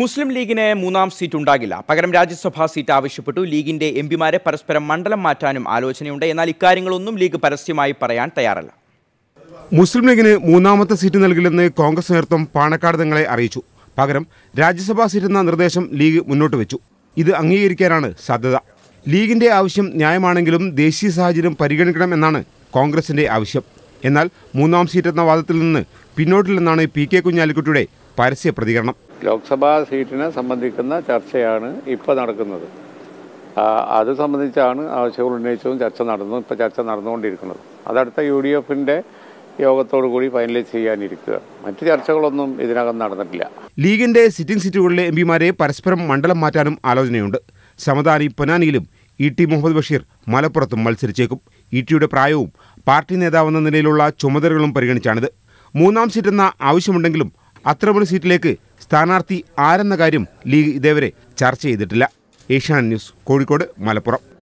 മുസ്ലിം ലീഗിന് മൂന്നാം സീറ്റ് ഉണ്ടാകില്ല പകരം രാജ്യസഭാ സീറ്റ് ആവശ്യപ്പെട്ടു ലീഗിന്റെ എംപിമാരെ പരസ്പരം മണ്ഡലം മാറ്റാനും ആലോചനയുണ്ട് എന്നാൽ ഇക്കാര്യങ്ങളൊന്നും ലീഗ് പരസ്യമായി പറയാൻ തയ്യാറല്ല മുസ്ലിം ലീഗിന് മൂന്നാമത്തെ സീറ്റ് നൽകില്ലെന്ന് കോൺഗ്രസ് നേതൃത്വം പാണക്കാട് തങ്ങളെ അറിയിച്ചു പകരം രാജ്യസഭാ സീറ്റ് എന്ന നിർദ്ദേശം ലീഗ് മുന്നോട്ട് വെച്ചു ഇത് അംഗീകരിക്കാനാണ് സാധ്യത ലീഗിന്റെ ആവശ്യം ന്യായമാണെങ്കിലും ദേശീയ സാഹചര്യം പരിഗണിക്കണം എന്നാണ് കോൺഗ്രസിന്റെ ആവശ്യം എന്നാൽ മൂന്നാം സീറ്റ് എന്ന വാദത്തിൽ നിന്ന് പിന്നോട്ടില്ലെന്നാണ് പി കെ കുഞ്ഞാലിക്കുട്ടിയുടെ പരസ്യ പ്രതികരണം ലോക്സഭാ സീറ്റിനെ സംബന്ധിക്കുന്ന ചർച്ചയാണ് ഇപ്പോൾ നടക്കുന്നത് അത് സംബന്ധിച്ചാണ് ആവശ്യങ്ങൾ ഉന്നയിച്ചതും ചർച്ച നടന്നു ഇപ്പോൾ ചർച്ച നടന്നുകൊണ്ടിരിക്കുന്നത് അതടുത്ത യു ഡി എഫിൻ്റെ യോഗത്തോടു കൂടി ഫൈനലൈസ് ചെയ്യാനിരിക്കുക മറ്റു ചർച്ചകളൊന്നും ഇതിനകം നടന്നിട്ടില്ല ലീഗിന്റെ സിറ്റിംഗ് സീറ്റുകളിലെ എം പിമാരെ പരസ്പരം മണ്ഡലം മാറ്റാനും ആലോചനയുണ്ട് സമദാനി പൊനാനിയിലും ഇ ടി മുഹമ്മദ് ബഷീർ മലപ്പുറത്തും മത്സരിച്ചേക്കും ഇ ടിയുടെ പ്രായവും പാർട്ടി നേതാവെന്ന നിലയിലുള്ള ചുമതലകളും പരിഗണിച്ചാണിത് മൂന്നാം സീറ്റെന്ന ആവശ്യമുണ്ടെങ്കിലും അത്രമൊരു സീറ്റിലേക്ക് സ്ഥാനാർത്ഥി ആരെന്ന കാര്യം ലീഗ് ഇതേവരെ ചർച്ച ചെയ്തിട്ടില്ല ഏഷ്യാനെറ്റ് ന്യൂസ് കോഴിക്കോട് മലപ്പുറം